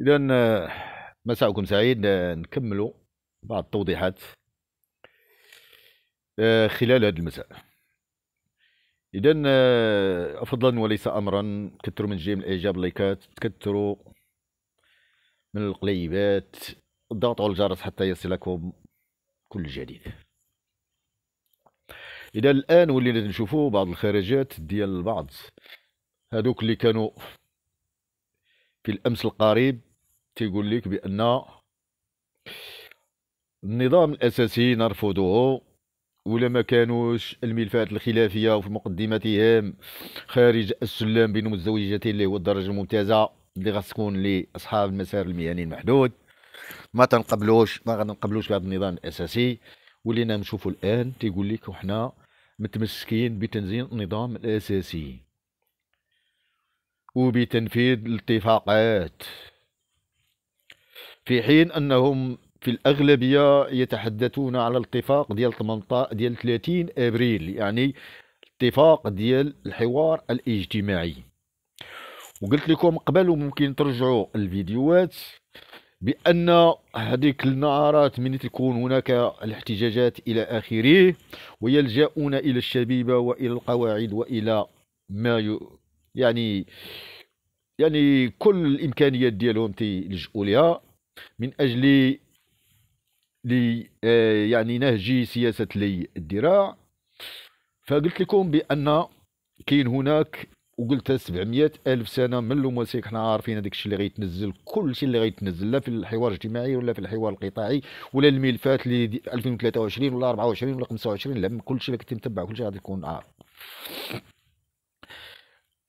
اذا آه، مساءكم سعيد آه، نكملوا بعض التوضيحات آه، خلال هذا المساء اذا افضلا وليس امرا كثروا من جيم الاعجاب اللايكات تكثروا من القليبات ضغطوا على الجرس حتى يصلكم كل جديد اذا الان ولينا نشوفوا بعض الخارجات ديال بعض هذوك اللي كانوا في الامس القريب تيقول لك بان النظام الاساسي نرفضه ولا ما كانوش الملفات الخلافيه وفي مقدمتهم خارج السلم بين متزوجتين اللي هو الدرجه الممتازه اللي غتكون لاصحاب المسار المهني المحدود ما تنقبلوش ما غنقبلوش بهذا النظام الاساسي ولينا نشوفوا الان تيقول لك وحنا متمسكين بتنزيل النظام الاساسي وبتنفيذ الاتفاقات في حين انهم في الاغلبيه يتحدثون على الاتفاق ديال 18 ديال 30 ابريل يعني اتفاق ديال الحوار الاجتماعي وقلت لكم قبل وممكن ترجعوا الفيديوهات بان هذيك النهارات من تكون هناك الاحتجاجات الى اخره ويلجؤون الى الشبيبه والى القواعد والى ما ي... يعني يعني كل الامكانيات ديالهم تيلجؤوا ليها من أجل لي آه، يعني نهج سياسة لي الذراع فقلت لكم بأن كاين هناك وقلت 700 ألف سنة من المسيح حنا عارفين هذاك الشيء اللي غيتنزل كل شيء اللي غيتنزل لا في الحوار الاجتماعي ولا في الحوار القطاعي ولا الملفات اللي 2023 ولا 24 ولا 25 لا كل شيء اللي كنت كل شيء غادي يكون عارف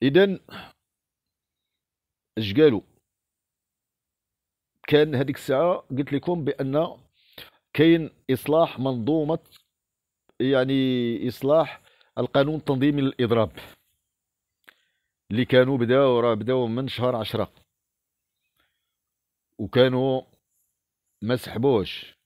إذا اش قالوا كان هذيك الساعه قلت لكم بان كاين اصلاح منظومه يعني اصلاح القانون التنظيمي للاضراب اللي كانوا بداو راه بداو من شهر عشرة وكانوا ما سحبوش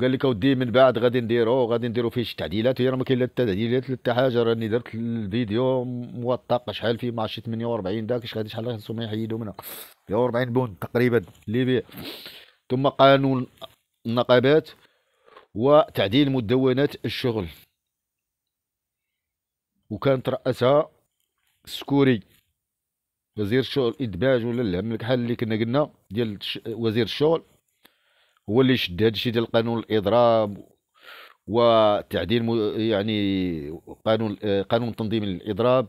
قال لك اودي من بعد غادي نديرو غادي نديرو فيه شي تعديلات هي راه ما كاين لا تعديلات لا حاجه راني درت الفيديو موثق شحال فيه ماشي 48 داك غادي شحال خصهم يحيدو منها 48 بون تقريبا اللي بيه ثم قانون النقابات وتعديل مدونات الشغل وكانت رأسها سكوري وزير الشغل ادباج ولا العمل بحال اللي كنا قلنا ديال وزير الشغل هو اللي شد هذا الشيء ديال قانون الاضراب وتعديل يعني قانون قانون تنظيم الاضراب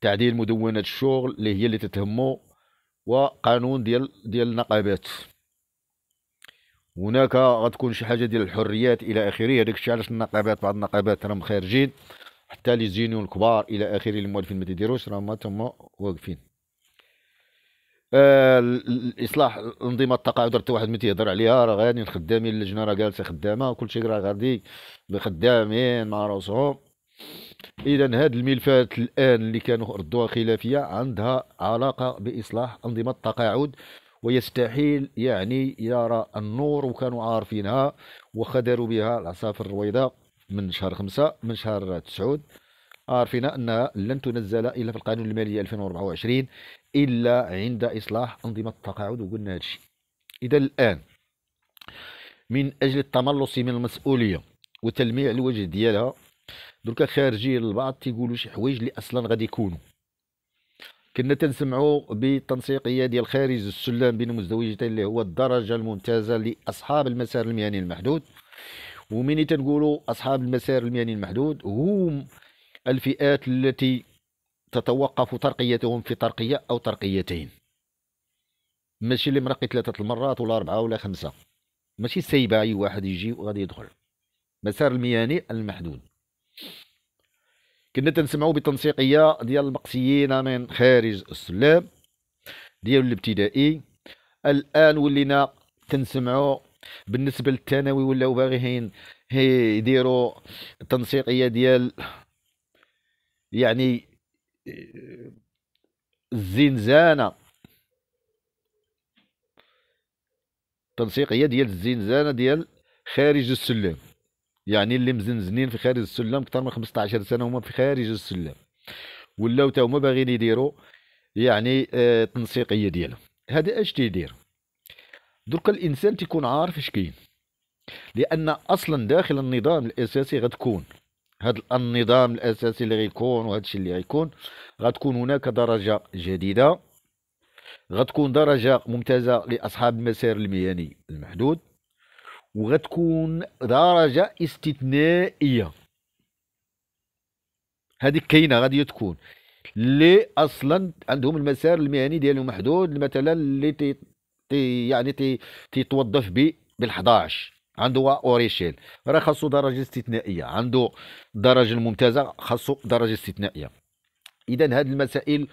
تعديل مدونات الشغل اللي هي اللي تتهمو وقانون ديال ديال النقابات هناك غتكون شي حاجه ديال الحريات الى اخره هذاك الشيء علاش النقابات بعض النقابات راهم خارجين حتى لي زينيون الكبار الى اخره المؤلفين ما تيديروش راهم تما واقفين آه، الاصلاح الانظمه التقاعد درت واحد ما تيهضر عليها راه غادي خدامين اللجنه راه جالسه خدامه وكل شيء راه غادي خدامين مع راسهم اذا هاد الملفات الان اللي كانوا ردوها خلافيه عندها علاقه باصلاح انظمه التقاعد ويستحيل يعني يرى النور وكانوا عارفينها وخدروا بها العصافر الرويضه من شهر خمسة من شهر تسعود عارفين أن لن تنزل إلا في القانون المالي 2024 إلا عند إصلاح أنظمة التقاعد وقلنا هذا الشيء إذا الآن من أجل التملص من المسؤولية وتلميع الوجه ديالها دركا خارجين البعض تيقولوا شي حوايج اللي أصلا غادي يكونوا كنا تنسمعوا بالتنسيقيه ديال خارج السلم بين المزدوجتين اللي هو الدرجه الممتازه لاصحاب المسار المهني المحدود ومني تنقولوا اصحاب المسار المهني المحدود هم الفئات التي تتوقف ترقيتهم في ترقية أو ترقيتين ماشي اللي مرقي ثلاثة المرات ولا أربعة ولا خمسة ماشي سايب أي واحد يجي وغادي يدخل مسار المياني المحدود كنا تنسمعوا بتنسيقية ديال المقسيين من خارج السلام ديال الابتدائي الآن ولينا تنسمعوا بالنسبة للثانوي ولاو باغيين يديروا التنسيقية ديال يعني الزنزانه التنسيقيه ديال الزنزانه ديال خارج السلم يعني اللي مزنزنين في خارج السلم اكثر من 15 سنه هما في خارج السلم ولاو تا هما باغيين يديروا يعني آه تنسيقيه ديالهم هذا اش تيدير درك الانسان تيكون عارف اش كاين لان اصلا داخل النظام الاساسي غتكون هذا النظام الاساسي اللي غيكون وهذا الشيء اللي غيكون غتكون هناك درجه جديده غتكون درجه ممتازه لاصحاب المسار المهني المحدود وغتكون درجه استثنائيه هذيك كاينه غادي تكون اللي اصلا عندهم المسار المهني ديالهم محدود مثلا اللي تي تي يعني تي تيتوظف ب بال11 عنده اوريشيل راه خاصو درجه استثنائيه عنده الدرجه الممتازه خاصو درجه استثنائيه اذا هذه المسائل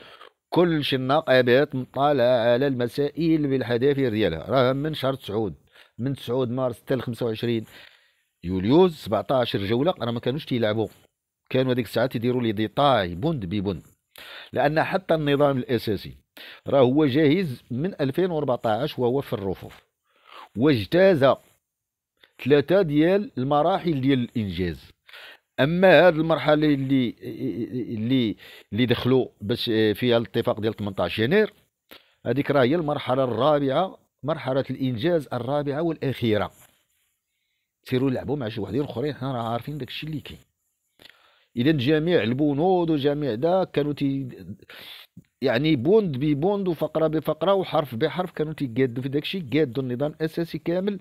كل النقابات مطالعه على المسائل بالحذافير ديالها راه من شهر تسعود من تسعود مارس حتى ل 25 يوليوز 17 جوله راه ما كانوش تيلعبوا كانوا هذيك الساعه تيديروا لي ديطاي بند ببند لان حتى النظام الاساسي راه هو جاهز من 2014 وهو في الرفوف واجتاز ثلاثه ديال المراحل ديال الانجاز اما هذه المرحله اللي اللي اللي دخلوا باش فيها الاتفاق ديال 18 يناير هذيك راه هي المرحله الرابعه مرحله الانجاز الرابعه والاخيره سيروا لعبوا مع شي وحدين اخرين حنا راه عارفين داكشي اللي كاين اذا جميع البنود وجميع دا كانوا تي يعني بوند ببوند وفقره بفقره وحرف بحرف كانوا تيقادوا في داكشي قادوا النظام الاساسي كامل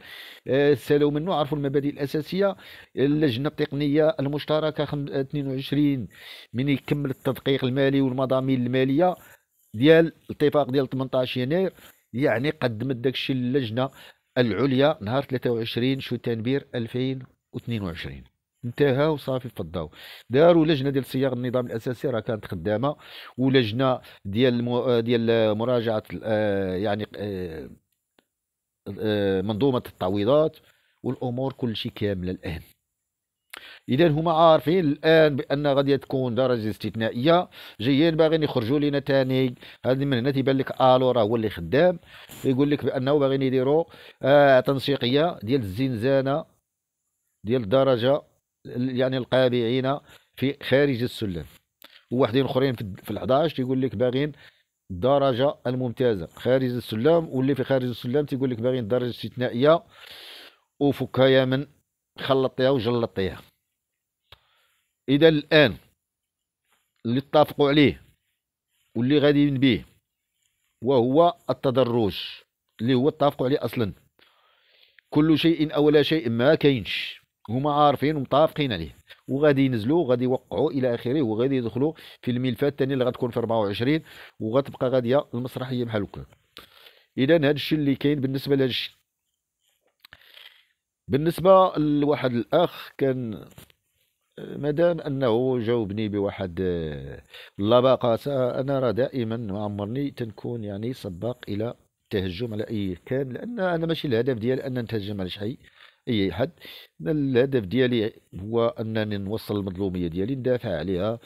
آه، سالوا منه عرفوا المبادئ الاساسيه اللجنه التقنيه المشتركه 22 من يكمل التدقيق المالي والمضامين الماليه ديال الاتفاق ديال 18 يناير يعني قدمت داكشي اللجنه العليا نهار 23 شو تنبير 2022 انتهى وصافي فضاو داروا لجنه ديال صياغ النظام الاساسي راه كانت خدامه ولجنه ديال مو ديال مراجعه آه، يعني آه، آه، منظومه التعويضات والامور كلشي كامله الان اذا هما عارفين الان بان غادي تكون درجه استثنائيه جايين باغيين يخرجوا لنا ثاني هذه من هنا تيبان لك الو راه هو اللي خدام يقول لك بانه باغيين يديروا آه تنسيقيه ديال الزنزانه ديال الدرجه يعني القابعين في خارج السلم وواحدين اخرين في ال11 تيقول لك باغين الدرجه الممتازه خارج السلم واللي في خارج السلم تيقول لك باغين الدرجه الاستثنائيه وفكها من خلطيها وجلطيها اذا الان اللي اتفقوا عليه واللي غادي به وهو التدرج اللي هو اتفقوا عليه اصلا كل شيء او لا شيء ما كاينش هما عارفين ومتفقين عليه وغادي ينزلوا وغادي يوقعوا الى اخره وغادي يدخلوا في الملفات الثانيه اللي غتكون في 24 وغتبقى غاديه المسرحيه بحال هكا اذا هذا الشيء اللي كاين بالنسبه لهذا الشيء بالنسبه لواحد الاخ كان مادام انه جاوبني بواحد اللباقه انا راه دائما ما عمرني تنكون يعني سباق الى التهجم على اي كان لان انا ماشي الهدف ديالي ان نتهجم على شي اي حد الهدف ديالي هو انني نوصل المظلوميه ديالي ندافع عليها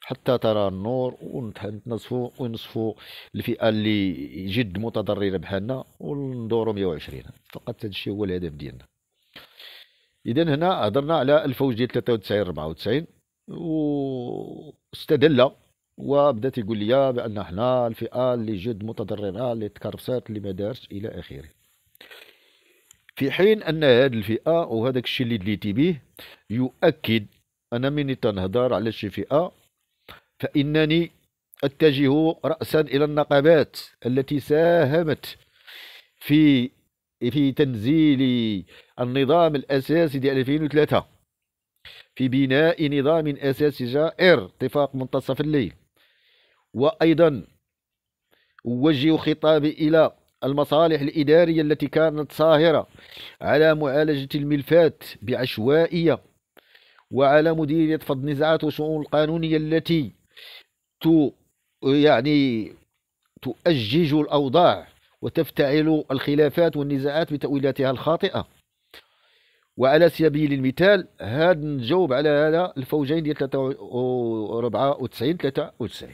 حتى ترى النور ونتنصفوا ونصفوا الفئه اللي جد متضرره بحالنا وندوروا 120 فقط هذا الشيء هو الهدف ديالنا اذا هنا هضرنا على الفوج ديال 93 94 واستدل وبدا تيقول لي بان حنا الفئه اللي جد متضرره اللي تكرفسات اللي ما دارش الى اخره في حين أن هذه الفئة وهذاك الشيء اللي دليتي به يؤكد أنا مني تنهضر على شي فئة فإنني أتجه رأسا إلى النقابات التي ساهمت في في تنزيل النظام الأساسي ديال 2003 في بناء نظام أساسي جائر اتفاق منتصف الليل وأيضا أوجه خطابي إلى المصالح الإدارية التي كانت صاهرة على معالجة الملفات بعشوائية وعلى مديرية فض النزاعات والشؤون القانونية التي تو يعني تؤجج الأوضاع وتفتعل الخلافات والنزاعات بتأويلاتها الخاطئة وعلى سبيل المثال هذا نجاوب على هذا الفوجين ديال 94 93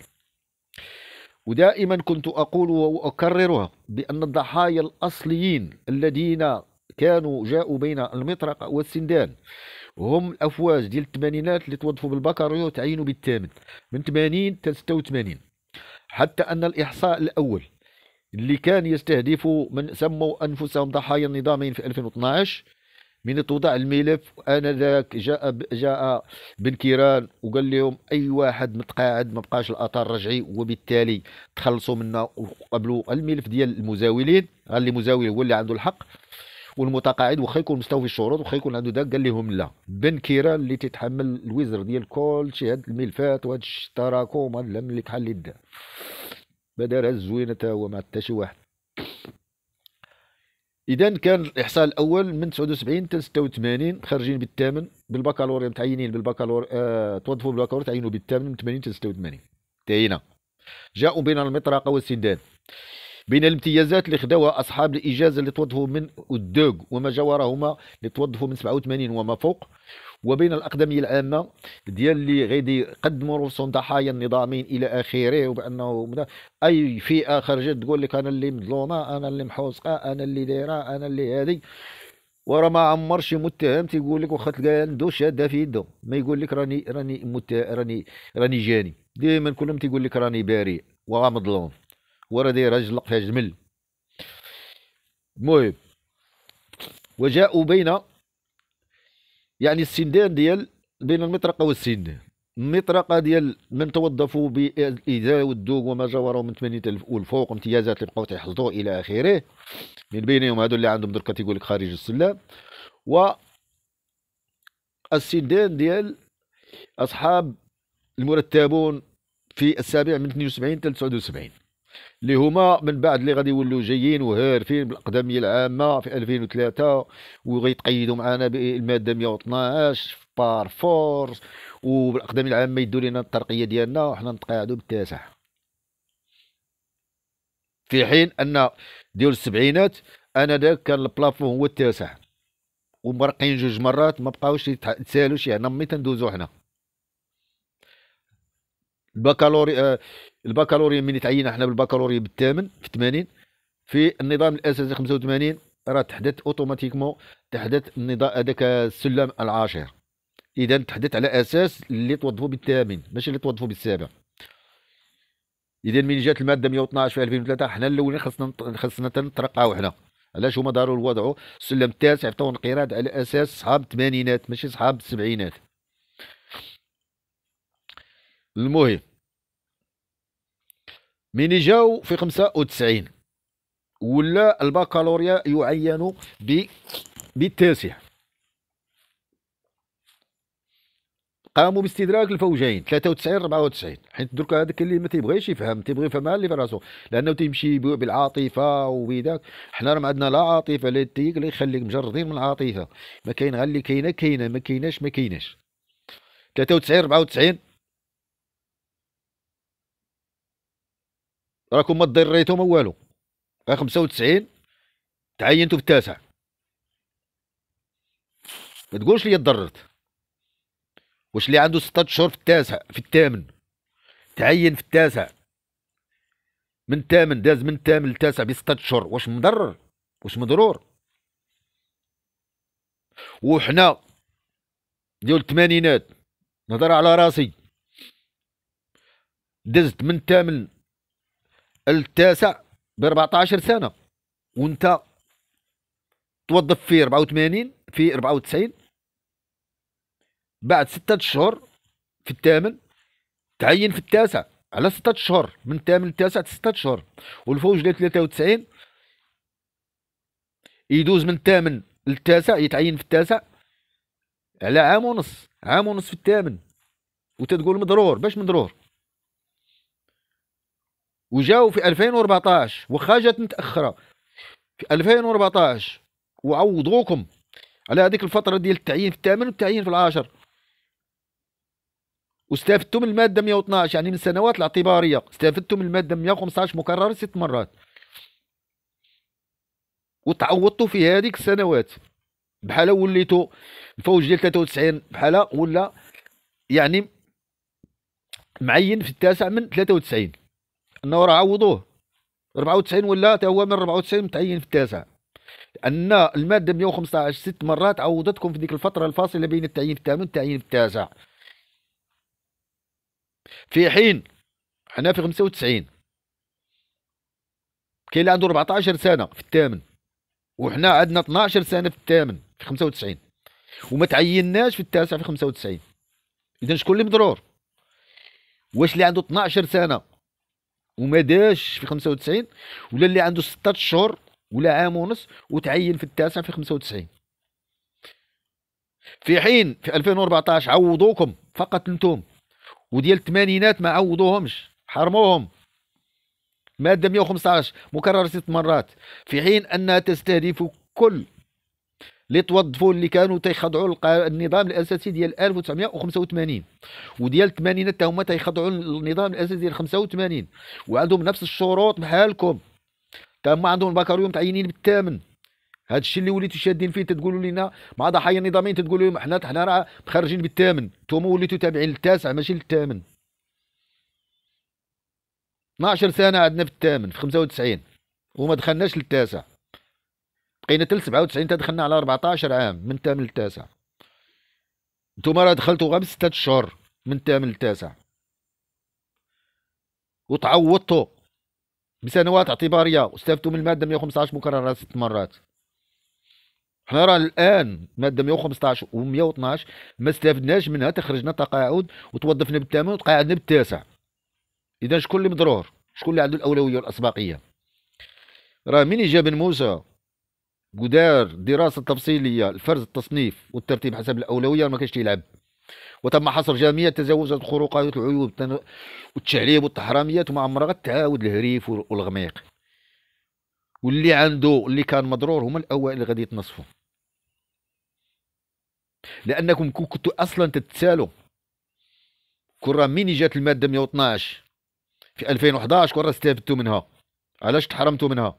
ودائما كنت أقول وأكررها بأن الضحايا الأصليين الذين كانوا جاءوا بين المطرقة والسندان هم الأفواج ديال الثمانينات اللي توظفوا بالبكالوريوس عينوا بالثامن من 80 حتى 86 حتى أن الإحصاء الأول اللي كان يستهدف من سموا أنفسهم ضحايا النظامين في 2012 من توضع الملف انا ذاك جاء جاء بن كيران وقال لهم اي واحد متقاعد ما بقاش الاثار رجعي وبالتالي تخلصوا منا وقبلوا الملف ديال المزاولين اللي مزاول هو اللي عنده الحق والمتقاعد واخا يكون مستوفي الشروط واخا يكون عنده داك قال لهم لا بن كيران اللي تيتحمل الوزر ديال كل شيء هاد الملفات وهاد التراكم هاد اللي تحل اللي بدا راه زوينه الزوينه هو مع حتى شي واحد اذا كان الاحصاء الاول من 79 حتى 86 خارجين بالثامن بالبكالوريا متعينين بالبكالور آه توظفوا بالبكالوريا تعينوا بالثامن من 80 حتى 86 تعينا جاءوا بين المطرقه والسندان بين الامتيازات اللي خداوها اصحاب الاجازه اللي توظفوا من الدوغ وما جاورهما اللي توظفوا من 87 وما فوق وبين الاقدميه العامه ديال اللي غادي يقدموا رسوم ضحايا النظامين الى اخره وبانه اي فئه خرجت تقول لك انا اللي مظلومه انا اللي محوسقه انا اللي دايره انا اللي هذه ورا ما عمر شي متهم تيقول لك واخا تلقى عنده شاده في يده ما يقول لك راني راني مت... راني راني جاني دائما كلهم تيقول لك راني بريء مظلوم ورا داير رجل فيها جمل المهم وجاءوا بين يعني السندان ديال بين المطرقه والسندان المطرقه ديال من توظفوا بالاذاء والدوق وما جاوروا من 80000 والفوق امتيازات اللي بقاو تيحصدوا الى اخره من بينهم هذو اللي عندهم دركا تيقول لك خارج السلم و السندان ديال اصحاب المرتبون في السابع من 72 حتى 79 اللي هما من بعد اللي غادي يولوا جايين وهارفين بالاقدميه العامه في 2003 وغيتقيدوا معنا بالماده 112 بار فورس وبالاقدميه العامه يدوا لنا الترقيه ديالنا وحنا نتقاعدوا بالتاسع في حين ان ديال السبعينات انا داك كان البلافون هو التاسع ومرقين جوج مرات ما بقاوش يتسالوش شي يعني هنا مي تندوزو حنا آه، البكالوريا البكالوريا من تعينا احنا بالبكالوريا بالثامن في 80 في النظام الاساسي 85 راه تحدث اوتوماتيكمون تحدث النظام هذاك السلم العاشر اذا تحدث على اساس اللي توظفوا بالثامن ماشي اللي توظفوا بالسابع اذا من جات الماده 112 في 2003 حنا الاولين خصنا خصنا نترقعوا حنا علاش هما داروا الوضع السلم التاسع تو انقراض على اساس صحاب الثمانينات ماشي صحاب السبعينات المهم من جاو في 95 ولا البكالوريا يعين ب بالتاسع قاموا باستدراك الفوجين 93 94 حيت درك هذاك اللي ما تيبغيش يفهم تيبغي يفهمها اللي في راسو لانه تيمشي بالعاطفه وبداك حنا راه ما عندنا لا عاطفه لا تيك اللي يخليك مجردين من العاطفه ما كاين غير اللي كاينه كاينه ما كايناش ما كايناش 93 94 راكم ما ضريتو ما والو غير 95 تعينتو في التاسع ما تقولش لي تضررت واش اللي عنده 6 شهور في التاسع في الثامن تعين في التاسع من الثامن داز من الثامن للتاسع ب 6 شهور واش مضرر واش مضرور وحنا ديال الثمانينات نهضر على راسي دزت من الثامن التاسع ب 14 سنه وانت توظف في 84 في 94 بعد ستة شهور في الثامن تعين في التاسع على ستة شهور من الثامن للتاسع ستة شهور والفوج ديال 93 يدوز من الثامن للتاسع يتعين في التاسع على عام ونص عام ونص في الثامن وتتقول مضرور باش مضرور وجاو في 2014 واخا جات متاخره في 2014 وعوضوكم على هذيك الفتره ديال التعيين في الثامن والتعيين في العاشر واستفدتم من الماده 112 يعني من السنوات الاعتباريه استفدتم من الماده 115 مكرره ست مرات وتعوضتوا في هذيك السنوات بحال وليتوا الفوج ديال 93 بحال ولا يعني معين في التاسع من 93 انه راه عوضوه 94 ولا حتى هو من 94 متعين في التاسع ان الماده 115 ست مرات عوضتكم في ديك الفتره الفاصله بين التعيين الثامن والتعيين التاسع في حين حنا في 95 كاين اللي عنده 14 سنه في الثامن وحنا عندنا 12 سنه في الثامن في 95 وما تعيناش في التاسع في 95 اذا شكون اللي مضرور واش اللي عنده 12 سنه وما داش في 95 ولا اللي عنده 6 شهور ولا عام ونص وتعين في التاسع في 95 في حين في 2014 عوضوكم فقط انتم وديال الثمانينات ما عوضوهمش حرموهم ماده 115 مكرره ست مرات في حين انها تستهدف كل لي توظفوا اللي كانوا تيخضعوا النظام الاساسي ديال 1985 وديال الثمانينات هما تيخضعوا النظام الاساسي ديال 85 وعندهم نفس الشروط بحالكم حتى هما عندهم البكالوريوم متعينين بالثامن هذا الشيء اللي وليتوا شادين فيه تتقولوا لنا مع ضحايا النظامين تتقولوا لهم حنا حنا راه مخرجين بالثامن نتوما وليتوا تابعين للتاسع ماشي للثامن 12 سنه عندنا في الثامن في 95 وما دخلناش للتاسع بقينا تل 97 تدخلنا على 14 عام من الثامن للتاسع نتوما راه دخلتوا غير بستة اشهر من الثامن للتاسع وتعوضتوا بسنوات اعتباريه واستفدتوا من الماده 115 مكرره ست مرات حنا راه الان ماده 115 و 112 ما استفدناش منها تخرجنا تقاعد وتوظفنا بالثامن وتقاعدنا بالتاسع اذا شكون اللي مضرور شكون اللي عنده الاولويه والاسبقيه راه من جاب موسى قدار دراسة تفصيلية لفرز التصنيف والترتيب حسب الأولوية ما كانش تيلعب وتم حصر جميع التجاوزات الخروقات والعيوب والتشعليب والتحراميات وما عمرها تعاود الهريف والغميق واللي عنده اللي كان مضرور هما الاوائل اللي غادي يتنصفوا لانكم كنتوا اصلا تتسالوا كره مين جات الماده 112 في 2011 كره استفدتوا منها علاش تحرمتوا منها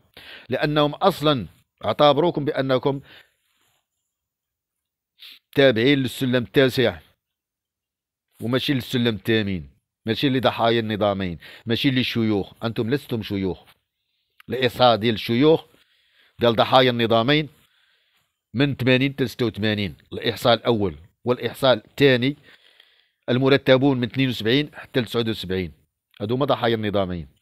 لانهم اصلا اعتبروكم بأنكم تابعين للسلم التاسع وماشي للسلم الثامن ماشي لضحايا النظامين ماشي للشيوخ انتم لستم شيوخ الاصحاء ديال الشيوخ ديال ضحايا النظامين من 80 حتى 86 الاحصاء الاول والاحصاء الثاني المرتبون من 72 حتى 79 هادو هما ضحايا النظامين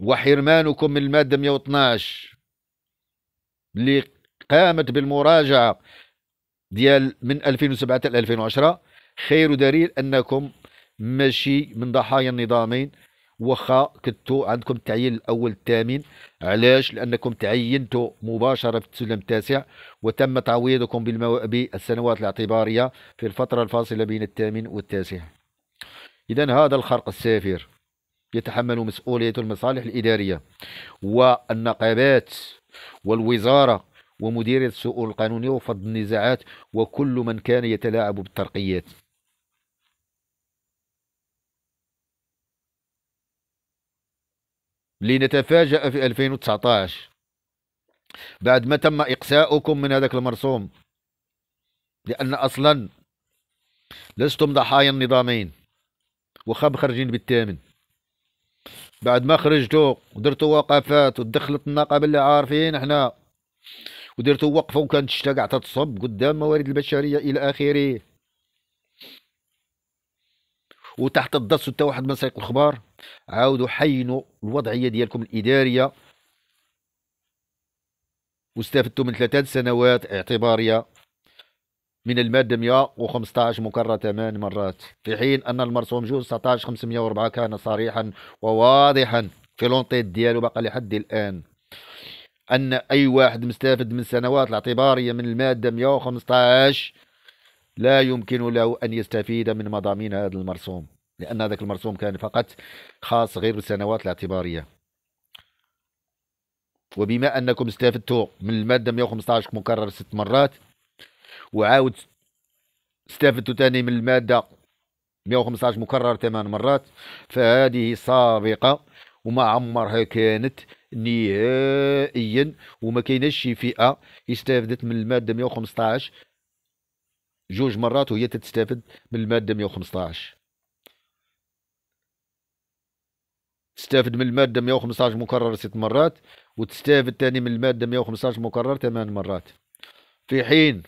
وحرمانكم من المادة 112 اللي قامت بالمراجعة ديال من 2007 حتى 2010 خير دليل أنكم ماشي من ضحايا النظامين وخا كنتو عندكم التعيين الاول الثامن علاش لانكم تعينتوا مباشره في السلم التاسع وتم تعويضكم بالمو... بالسنوات الاعتباريه في الفتره الفاصله بين الثامن والتاسع اذا هذا الخرق السافر يتحمل مسؤولية المصالح الإدارية والنقابات والوزارة ومديرية السؤول القانونية وفض النزاعات وكل من كان يتلاعب بالترقيات لنتفاجأ في 2019 بعد ما تم إقساؤكم من هذاك المرسوم لأن أصلا لستم ضحايا النظامين وخب خرجين بالثامن بعد ما خرجتو ودرتو وقفات ودخلت النقابه اللي عارفين احنا ودرتو وقفه وكانت الشتا كاع تتصب قدام موارد البشريه الى اخره وتحت الضغط حتى واحد ما سايق الخبار عاودوا حينوا الوضعيه ديالكم الاداريه واستفدتوا من ثلاثة سنوات اعتباريه من المادة 115 مكرر ثمان مرات في حين أن المرسوم جوز 19 504 كان صريحا وواضحا في لونطيت ديالو بقى لحد الآن أن أي واحد مستافد من السنوات الاعتبارية من المادة 115 لا يمكن له أن يستفيد من مضامين هذا المرسوم لأن هذاك المرسوم كان فقط خاص غير بالسنوات الاعتبارية وبما انكم استفدتوا من الماده 115 مكرر ست مرات وعاود استفدتوا تاني من الماده 115 مكرر ثمان مرات فهذه سابقه وما عمرها كانت نهائيا وما كاينش شي فئه استفدت من الماده 115 جوج مرات وهي تتستافد من الماده 115 تستافد من الماده 115 مكرر ست مرات وتستافد تاني من الماده 115 مكرر ثمان مرات في حين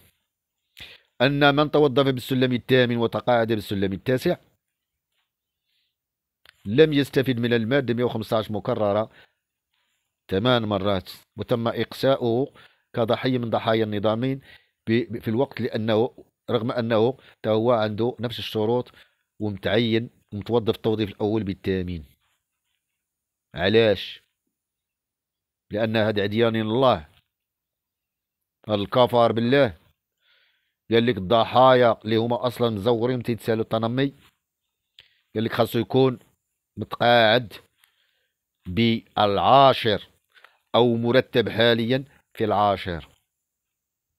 أن من توظف بالسلم الثامن وتقاعد بالسلم التاسع لم يستفد من المادة 115 مكررة ثمان مرات وتم إقساؤه كضحية من ضحايا النظامين في الوقت لأنه رغم أنه هو عنده نفس الشروط ومتعين ومتوظف التوظيف الأول بالثامن علاش لأن هذا عديان الله الكفر بالله قال لك الضحايا اللي هما اصلا مزورين تيتسالوا التنمي قال لك خاصو يكون متقاعد بالعاشر او مرتب حاليا في العاشر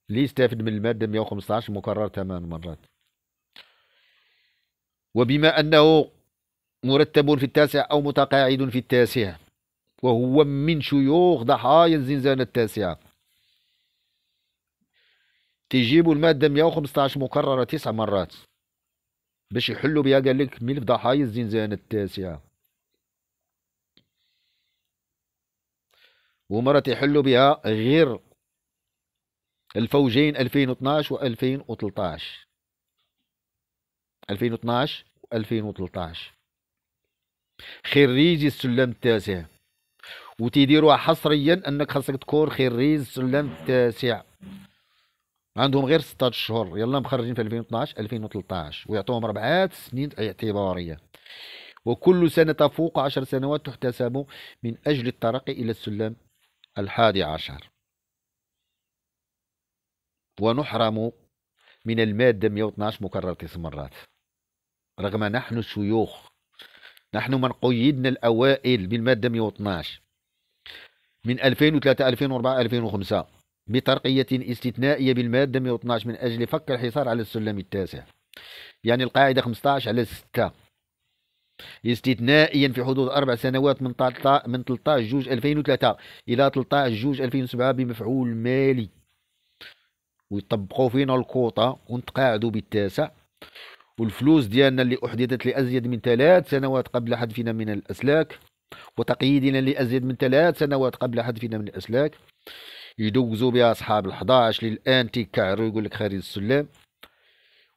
اللي يستافد من الماده 115 مكرر ثمان مرات وبما انه مرتب في التاسع او متقاعد في التاسع وهو من شيوخ ضحايا الزنزانه التاسعه تجيبوا الماده 115 مكرره تسع مرات باش يحلوا بها قال لك ملف ضحايا الزنزانه التاسعه ومرة يحلوا بها غير الفوجين 2012 و 2013 2012 و 2013 خريج السلم التاسع وتيديروها حصريا انك خاصك تكون خريج السلم التاسع عندهم غير 16 شهور يلا مخرجين في 2012 2013 ويعطوهم ربعات سنين اعتبارية وكل سنة تفوق عشر سنوات تحتسب من أجل الترقي إلى السلم الحادي عشر ونحرم من المادة 112 مكرر تسع مرات رغم نحن الشيوخ نحن من قيدنا الأوائل بالمادة 112 من 2003 2004 2005 بترقية استثنائية بالمادة 112 من أجل فك الحصار على السلم التاسع يعني القاعدة 15 على 6 استثنائيا في حدود أربع سنوات من من 13 جوج 2003 إلى 13 جوج 2007 بمفعول مالي ويطبقوا فينا الكوطة ونتقاعدوا بالتاسع والفلوس ديالنا اللي أحدثت لأزيد من ثلاث سنوات قبل حذفنا من الأسلاك وتقييدنا لأزيد من ثلاث سنوات قبل حذفنا من الأسلاك يدوزوا بها اصحاب ال11 للان تيكعروا يقول لك خارج السلم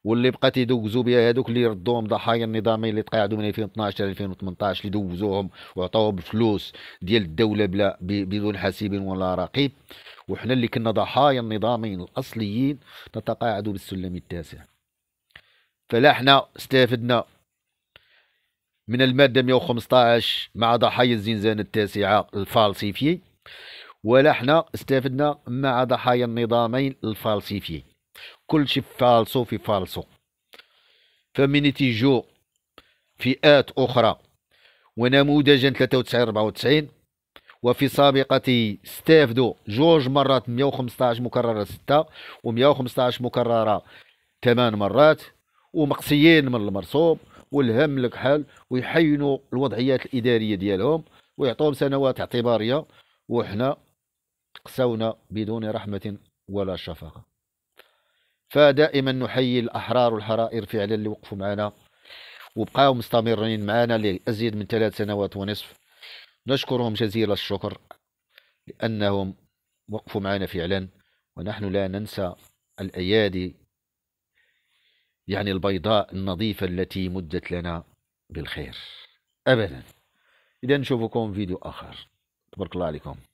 واللي بقى تيدوزوا بها هذوك اللي ردوهم ضحايا النظامي اللي تقاعدوا من 2012 2018 اللي دوزوهم وعطاوهم الفلوس ديال الدوله بلا بدون حاسب ولا رقيب وحنا اللي كنا ضحايا النظامين الاصليين نتقاعدوا بالسلم التاسع فلا حنا استفدنا من الماده 115 مع ضحايا الزنزانه التاسعه الفالسيفي ولا حنا استفدنا مع ضحايا النظامين الفالسيفيين كل شيء فالسو في فالسو فمن تيجو فئات أخرى ونموذجا 93 94 وفي سابقة استافدوا جوج مرات 115 مكررة 6 و115 مكررة 8 مرات ومقصيين من المرسوم والهم الكحل ويحينوا الوضعيات الإدارية ديالهم ويعطوهم سنوات اعتبارية وحنا تقسون بدون رحمة ولا شفقة فدائما نحيي الأحرار والحرائر فعلا اللي وقفوا معنا وبقاو مستمرين معنا لأزيد من ثلاث سنوات ونصف نشكرهم جزيل الشكر لأنهم وقفوا معنا فعلا ونحن لا ننسى الأيادي يعني البيضاء النظيفة التي مدت لنا بالخير أبدا إذا نشوفكم فيديو آخر تبارك الله عليكم